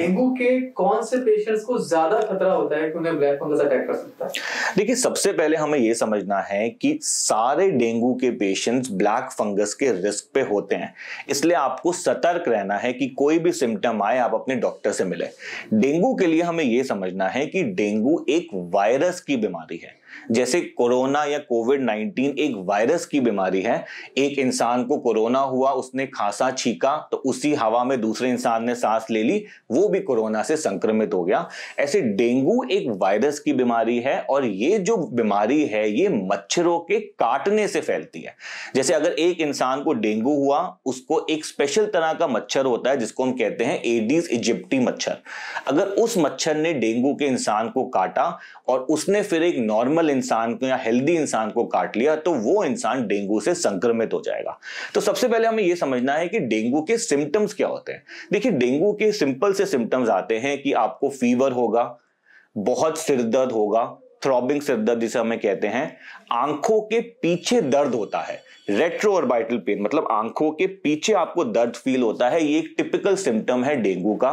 Dengue के कौन से पेशेंट्स को ज्यादा खतरा होता है कि उन्हें ब्लैक फंगस अटैक कर सकता है देखिए सबसे पहले हमें यह समझना है कि सारे डेंगू के पेशेंट्स ब्लैक फंगस के रिस्क पे होते हैं इसलिए आपको सतर्क रहना है कि कोई भी सिम्टम आए आप अपने डॉक्टर से मिले डेंगू के लिए हमें यह समझना है कि डेंगू एक वायरस की बीमारी है जैसे कोरोना या कोविड 19 एक वायरस की बीमारी है एक इंसान को कोरोना हुआ उसने खांसा छीका तो उसी हवा में दूसरे इंसान ने सांस ले ली वो भी कोरोना से संक्रमित हो गया ऐसे डेंगू एक वायरस की बीमारी है और ये जो बीमारी है ये मच्छरों के काटने से फैलती है जैसे अगर एक इंसान को डेंगू हुआ उसको एक स्पेशल तरह का मच्छर होता है जिसको हम कहते हैं एडीज इजिप्टी मच्छर अगर उस मच्छर ने डेंगू के इंसान को काटा और उसने फिर एक नॉर्मल इंसान को या हेल्दी इंसान को काट लिया तो वो इंसान डेंगू से संक्रमित हो जाएगा तो सबसे पहले हमें यह समझना है कि डेंगू के सिम्टम्स क्या होते हैं देखिए डेंगू के सिंपल से सिम्टम्स आते हैं कि आपको फीवर होगा बहुत सिर दर्द होगा थ्रॉबिंग सिर दर्द जिसे हमें कहते हैं आंखों के पीछे दर्द होता है रेट्रो ऑर्बिटल पेन मतलब आंखों के पीछे आपको दर्द फील होता है ये एक टिपिकल सिम्टम है डेंगू का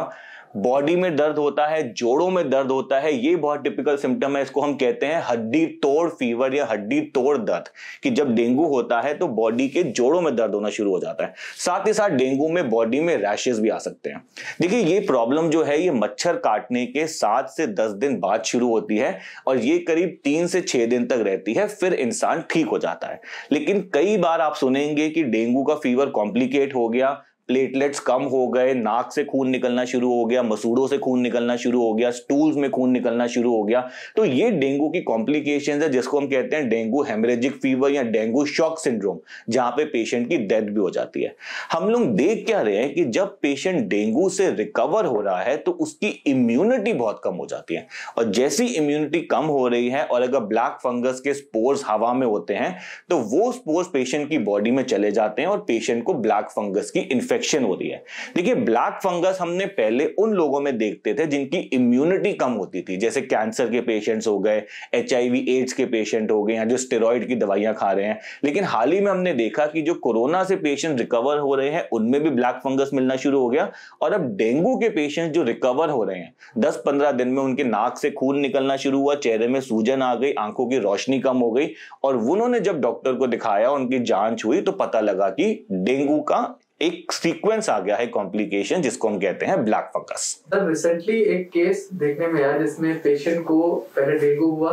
बॉडी में दर्द होता है जोड़ों में दर्द होता है ये बहुत टिपिकल सिम्टम है इसको हम कहते हैं हड्डी तोड़ फीवर या हड्डी तोड़ दर्द कि जब डेंगू होता है तो बॉडी के जोड़ों में दर्द होना शुरू हो जाता है साथ ही साथ डेंगू में बॉडी में रैशेज भी आ सकते हैं देखिए ये प्रॉब्लम जो है ये मच्छर काटने के सात से दस दिन बाद शुरू होती है और ये करीब तीन से छह दिन तक रहती है फिर इंसान ठीक हो जाता है लेकिन कई बार आप सुनेंगे कि डेंगू का फीवर कॉम्प्लिकेट हो गया प्लेटलेट्स कम हो गए नाक से खून निकलना शुरू हो गया मसूड़ों से खून निकलना शुरू हो गया स्टूल्स में खून निकलना शुरू हो गया तो ये डेंगू की कॉम्प्लिकेशन है जिसको हम कहते हैं डेंगू हेमरेजिक फीवर या डेंगू शॉक सिंड्रोम जहां पे पेशेंट की डेथ भी हो जाती है हम लोग देख क्या रहे हैं कि जब पेशेंट डेंगू से रिकवर हो रहा है तो उसकी इम्यूनिटी बहुत कम हो जाती है और जैसी इम्यूनिटी कम हो रही है और अगर ब्लैक फंगस के स्पोर्स हवा में होते हैं तो वो स्पोर्स पेशेंट की बॉडी में चले जाते हैं और पेशेंट को ब्लैक फंगस की इन्फेक्शन इंफेक्शन हो रही है देखिए ब्लैक फंगस हमने पहले उन लोगों में देखते थे जिनकी इम्यूनिटी कम होती थी जैसे कैंसर के पेशेंट्स हो गए एच एड्स के पेशेंट हो गए या जो स्टेरॉइड की दवाइयां खा रहे हैं लेकिन हाल ही में हमने देखा कि जो कोरोना से पेशेंट रिकवर हो रहे हैं उनमें भी ब्लैक फंगस मिलना शुरू हो गया और अब डेंगू के पेशेंट जो रिकवर हो रहे हैं दस पंद्रह दिन में उनके नाक से खून निकलना शुरू हुआ चेहरे में सूजन आ गई आंखों की रोशनी कम हो गई और उन्होंने जब डॉक्टर को दिखाया उनकी जांच हुई तो पता लगा कि डेंगू का एक सीक्वेंस आ गया है कॉम्प्लिकेशन जिसको हम कहते हैं ब्लैक फंगस सर रिसेंटली एक केस देखने में आया जिसमें पेशेंट को पहले डेंगू हुआ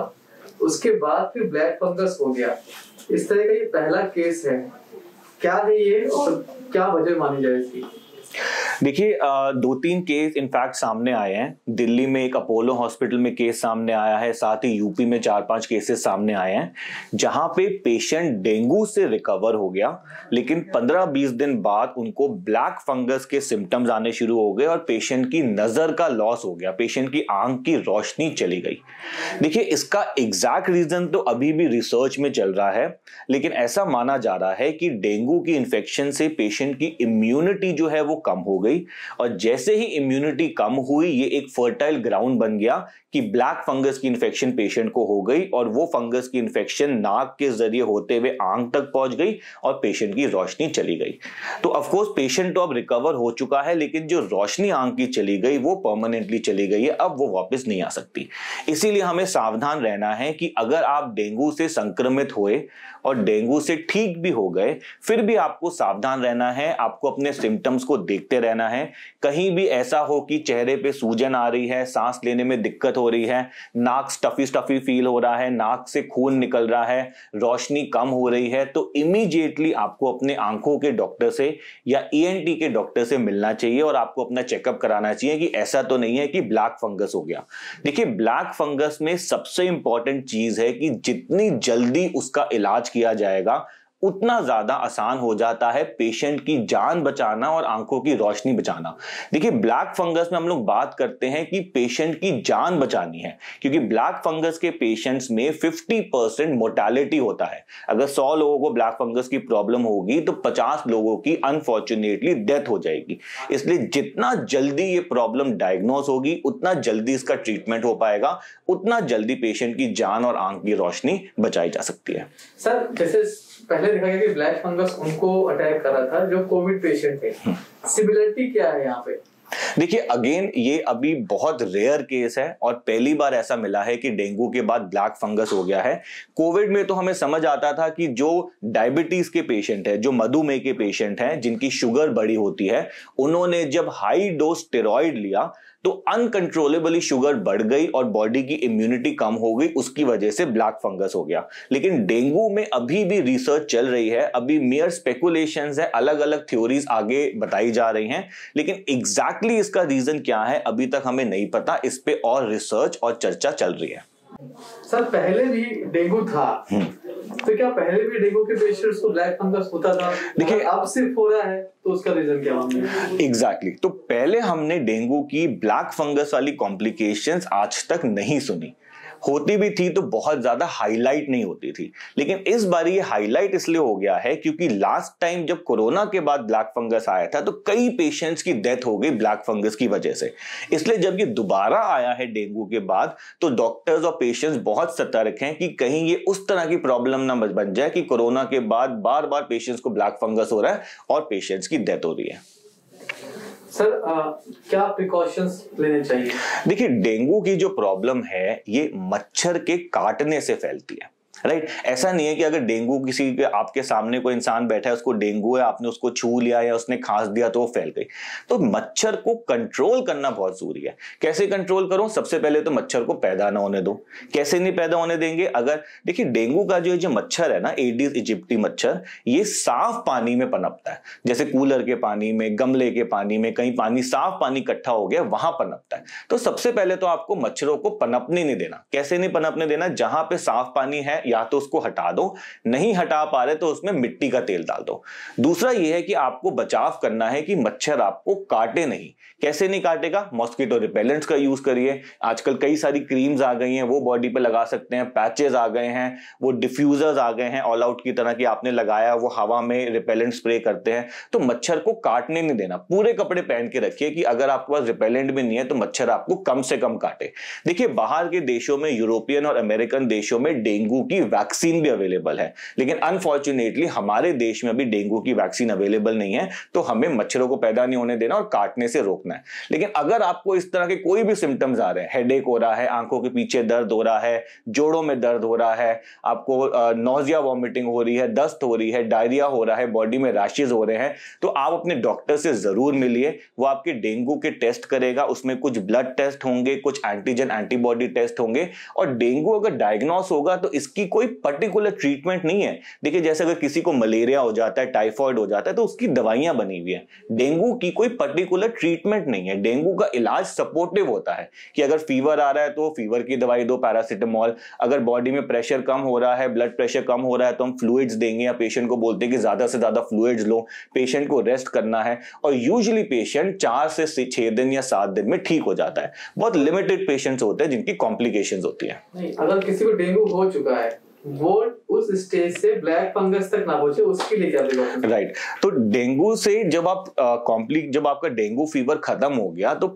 उसके बाद फिर ब्लैक फंगस हो गया इस तरह का ये पहला केस है क्या है ये और क्या वजह मानी जाए इसकी देखिए दो तीन केस इनफैक्ट सामने आए हैं दिल्ली में एक अपोलो हॉस्पिटल में केस सामने आया है साथ ही यूपी में चार पांच केसेस सामने आए हैं जहां पे पेशेंट डेंगू से रिकवर हो गया लेकिन 15-20 दिन बाद उनको ब्लैक फंगस के सिम्टम्स आने शुरू हो गए और पेशेंट की नजर का लॉस हो गया पेशेंट की आंख की रोशनी चली गई देखिए इसका एग्जैक्ट रीजन तो अभी भी रिसर्च में चल रहा है लेकिन ऐसा माना जा रहा है कि डेंगू की इन्फेक्शन से पेशेंट की इम्यूनिटी जो है वो कम हो गई और जैसे ही इम्यूनिटी कम हुई ये एक फर्टाइल ग्राउंड बन गया कि ब्लैक फंगस की इन्फेक्शन पेशेंट को हो गई और वो फंगस की इन्फेक्शन नाक के जरिए होते हुए आंख तक पहुंच गई और पेशेंट की रोशनी चली गई तो अफकोर्स पेशेंट तो अब रिकवर हो चुका है लेकिन जो रोशनी आंख की चली गई वो परमानेंटली चली गई है अब वो वापस नहीं आ सकती इसीलिए हमें सावधान रहना है कि अगर आप डेंगू से संक्रमित हुए और डेंगू से ठीक भी हो गए फिर भी आपको सावधान रहना है आपको अपने सिम्टम्स को देखते रहना रहना है कहीं भी ऐसा हो कि चेहरे पे सूजन आ रही है सांस लेने में दिक्कत हो रही है नाक स्टफी स्टफी फील हो रहा है नाक से खून निकल रहा है रोशनी कम हो रही है तो इमीजिएटली आपको अपने आंखों के डॉक्टर से या ई e के डॉक्टर से मिलना चाहिए और आपको अपना चेकअप कराना चाहिए कि ऐसा तो नहीं है कि ब्लैक फंगस हो गया देखिए ब्लैक फंगस में सबसे इंपॉर्टेंट चीज है कि जितनी जल्दी उसका इलाज किया जाएगा उतना ज्यादा आसान हो जाता है पेशेंट की जान बचाना और आंखों की रोशनी बचाना देखिए ब्लैक फंगस में हम लोग बात करते हैं कि पेशेंट की जान बचानी है क्योंकि ब्लैक फंगस के पेशेंट्स में 50 परसेंट मोर्टैलिटी होता है अगर 100 लोगों को ब्लैक फंगस की प्रॉब्लम होगी तो 50 लोगों की अनफॉर्चुनेटली डेथ हो जाएगी इसलिए जितना जल्दी ये प्रॉब्लम डायग्नोज होगी उतना जल्दी इसका ट्रीटमेंट हो पाएगा उतना जल्दी पेशेंट की जान और आंख की रोशनी बचाई जा सकती है सर दिस इज पहले लिखा गया कि ब्लैक फंगस उनको अटैक कर रहा था जो कोविड पेशेंट थे सिमिलरिटी क्या है यहाँ पे देखिए अगेन ये अभी बहुत रेयर केस है और पहली बार ऐसा मिला है कि डेंगू के बाद ब्लैक फंगस हो गया है कोविड में तो हमें समझ आता था कि जो डायबिटीज के पेशेंट है जो मधुमेह के पेशेंट हैं जिनकी शुगर बड़ी होती है उन्होंने जब हाई डोज स्टेरॉइड लिया तो अनकंट्रोलेबली शुगर बढ़ गई और बॉडी की इम्यूनिटी कम हो गई उसकी वजह से ब्लैक फंगस हो गया लेकिन डेंगू में अभी भी रिसर्च चल रही है अभी मेयर स्पेकुलेशन है अलग अलग थ्योरीज आगे बताई जा रही हैं लेकिन एग्जैक्टली exactly इसका रीजन क्या है अभी तक हमें नहीं पता इस पर और रिसर्च और चर्चा चल रही है सर पहले भी डेंगू था हम्म। तो क्या पहले भी डेंगू के पेशेंट्स को ब्लैक फंगस होता था देखिए अब सिर्फ हो रहा है तो उसका रीजन क्या एग्जैक्टली exactly. तो पहले हमने डेंगू की ब्लैक फंगस वाली कॉम्प्लिकेशंस आज तक नहीं सुनी होती भी थी तो बहुत ज्यादा हाईलाइट नहीं होती थी लेकिन इस बार ये हाईलाइट इसलिए हो गया है क्योंकि लास्ट टाइम जब कोरोना के बाद ब्लैक फंगस आया था तो कई पेशेंट्स की डेथ हो गई ब्लैक फंगस की वजह से इसलिए जब ये दोबारा आया है डेंगू के बाद तो डॉक्टर्स और पेशेंट्स बहुत सतर्क हैं कि कहीं ये उस तरह की प्रॉब्लम ना बन जाए कि कोरोना के बाद बार बार पेशेंट्स को ब्लैक फंगस हो रहा है और पेशेंट्स की डेथ हो रही है सर आ, uh, क्या प्रिकॉशंस लेने चाहिए देखिए डेंगू की जो प्रॉब्लम है ये मच्छर के काटने से फैलती है राइट ऐसा नहीं है कि अगर डेंगू किसी के आपके सामने कोई इंसान बैठा है उसको डेंगू है आपने उसको छू लिया या उसने खांस दिया तो वो फैल गई तो मच्छर को कंट्रोल करना बहुत जरूरी है कैसे कंट्रोल करो सबसे पहले तो मच्छर को पैदा ना होने दो कैसे नहीं पैदा होने देंगे अगर देखिए डेंगू का जो जो मच्छर है ना एडीज इजिप्टी मच्छर ये साफ पानी में पनपता है जैसे कूलर के पानी में गमले के पानी में कहीं पानी साफ पानी इकट्ठा हो गया वहां पनपता है तो सबसे पहले तो आपको मच्छरों को पनपने नहीं देना कैसे नहीं पनपने देना जहां पे साफ पानी है या तो उसको हटा दो नहीं हटा पा रहे तो उसमें मिट्टी का तेल डाल दो दूसरा यह है कि आपको बचाव करना है कि मच्छर आपको काटे नहीं कैसे नहीं काटेगा मॉस्किटो रिपेलेंट्स का यूज करिए आजकल कई सारी क्रीम्स आ गई हैं वो बॉडी पे लगा सकते हैं पैचेस आ गए हैं वो डिफ्यूजर्स आ गए हैं ऑल आउट की तरह की आपने लगाया वो हवा में रिपेलेंट स्प्रे करते हैं तो मच्छर को काटने नहीं देना पूरे कपड़े पहन के रखिए कि अगर आपके पास रिपेलेंट भी नहीं है तो मच्छर आपको कम से कम काटे देखिए बाहर के देशों में यूरोपियन और अमेरिकन देशों में डेंगू की वैक्सीन भी अवेलेबल है लेकिन अनफॉर्चुनेटली हमारे देश में अभी डेंगू की वैक्सीन अवेलेबल नहीं है तो हमें मच्छरों को पैदा नहीं होने देना और काटने से रोकना है लेकिन अगर आपको इस तरह के कोई भी सिम्टम्स आ रहे हैं हेड हो रहा है आंखों के पीछे दर्द हो रहा है जोड़ों में दर्द हो रहा है आपको नोजिया वॉमिटिंग हो रही है दस्त हो रही है डायरिया हो रहा है बॉडी में रैशेज हो रहे हैं तो आप अपने डॉक्टर से जरूर मिलिए वो आपके डेंगू के टेस्ट करेगा उसमें कुछ ब्लड टेस्ट होंगे कुछ एंटीजन एंटीबॉडी टेस्ट होंगे और डेंगू अगर डायग्नोस होगा तो इसकी इसकी कोई पर्टिकुलर ट्रीटमेंट नहीं है देखिए जैसे अगर किसी को मलेरिया हो जाता है टाइफॉइड हो जाता है तो उसकी दवाइयां बनी हुई है डेंगू की कोई पर्टिकुलर ट्रीटमेंट नहीं है डेंगू का इलाज सपोर्टिव होता है कि अगर फीवर आ रहा है तो फीवर की दवाई दो पैरासीटामॉल अगर बॉडी में प्रेशर कम हो रहा है ब्लड प्रेशर कम हो रहा है तो हम फ्लूइड्स देंगे या पेशेंट को बोलते हैं कि ज्यादा से ज्यादा फ्लूइड्स लो पेशेंट को रेस्ट करना है और यूजली पेशेंट चार से छह दिन या सात दिन में ठीक हो जाता है बहुत लिमिटेड पेशेंट्स होते हैं जिनकी कॉम्प्लिकेशन होती है अगर किसी को डेंगू हो चुका है उस स्टेज से ब्लैक फंगस तक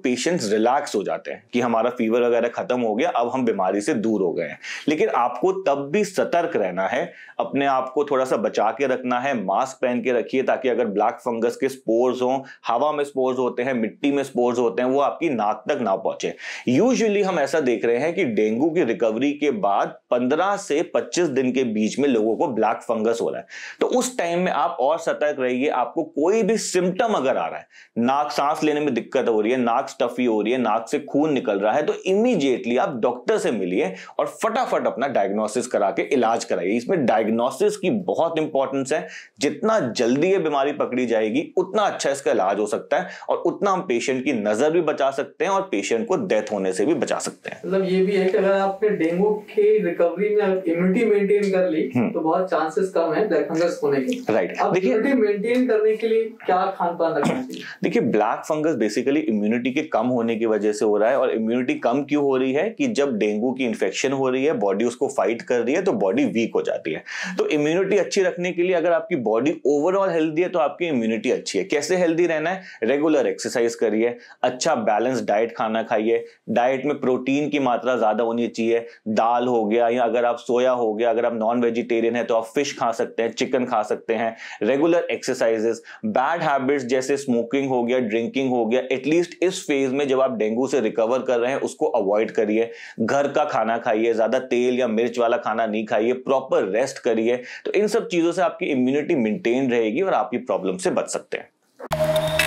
पेशेंट्स तो रिलैक्स तो हो जाते हैं कि हमारा फीवर वगैरह खत्म हो गया अब हम बीमारी से दूर हो गए लेकिन आपको तब भी सतर्क रहना है अपने आप को थोड़ा सा बचा के रखना है मास्क पहन के रखिए ताकि अगर ब्लैक फंगस के स्पोर्स हों हवा में स्पोर्स होते हैं मिट्टी में स्पोर्स होते हैं वो आपकी नाक तक ना पहुंचे यूजली हम ऐसा देख रहे हैं कि डेंगू की रिकवरी के बाद पंद्रह से पच्चीस 25 दिन के बीच में लोगों को ब्लैक फंगस हो रहा है तो उस टाइम में आप और सतर्क रहिए आपको कोई भी सिम्टम अगर आ रहा है नाक सांस लेने में दिक्कत हो रही है नाक स्टफी हो रही है नाक से खून निकल रहा है तो इमीजिएटली आप डॉक्टर से मिलिए और फटाफट अपना डायग्नोसिस करा के इलाज कराइए इसमें डायग्नोसिस की बहुत इंपॉर्टेंस है जितना जल्दी ये बीमारी पकड़ी जाएगी उतना अच्छा इसका इलाज हो सकता है और उतना हम पेशेंट की नजर भी बचा सकते हैं और पेशेंट को डेथ होने से भी बचा सकते हैं मतलब ये भी है कि अगर आपके डेंगू की रिकवरी में इम्यूनिटी मेंटेन कर ली हम्म। तो बहुत चांसेस कम है ब्लैक फंगस होने के राइट अब देखिए मेंटेन करने के लिए क्या खान पान रखना चाहिए देखिए ब्लैक फंगस बेसिकली इम्यूनिटी के कम होने की वजह से हो रहा है और इम्यूनिटी कम क्यों हो रही है कि जब डेंगू की इन्फेक्शन हो रही है बॉडी उसको फाइट कर रही है तो बॉडी वीक हो जाती है तो इम्यूनिटी अच्छी रखने के लिए अगर आपकी बॉडी ओवरऑल हेल्दी है तो आपकी इम्यूनिटी अच्छी है कैसे हेल्दी रहना है रेगुलर एक्सरसाइज करिए अच्छा बैलेंस डाइट खाना खाइए डाइट में प्रोटीन की मात्रा ज्यादा होनी चाहिए दाल हो गया या अगर आप सोया हो हो गया अगर आप नॉन वेजिटेरियन है तो आप फिश खा सकते हैं चिकन खा सकते हैं रेगुलर एक्सरसाइजेस बैड हैबिट्स जैसे स्मोकिंग हो गया ड्रिंकिंग हो गया एटलीस्ट इस फेज में जब आप डेंगू से रिकवर कर रहे हैं उसको अवॉइड करिए घर का खाना खाइए ज्यादा तेल या मिर्च वाला खाना नहीं खाइए प्रॉपर रेस्ट करिए तो इन सब चीजों से आपकी इम्यूनिटी मेंटेन रहेगी और आपकी प्रॉब्लम से बच सकते हैं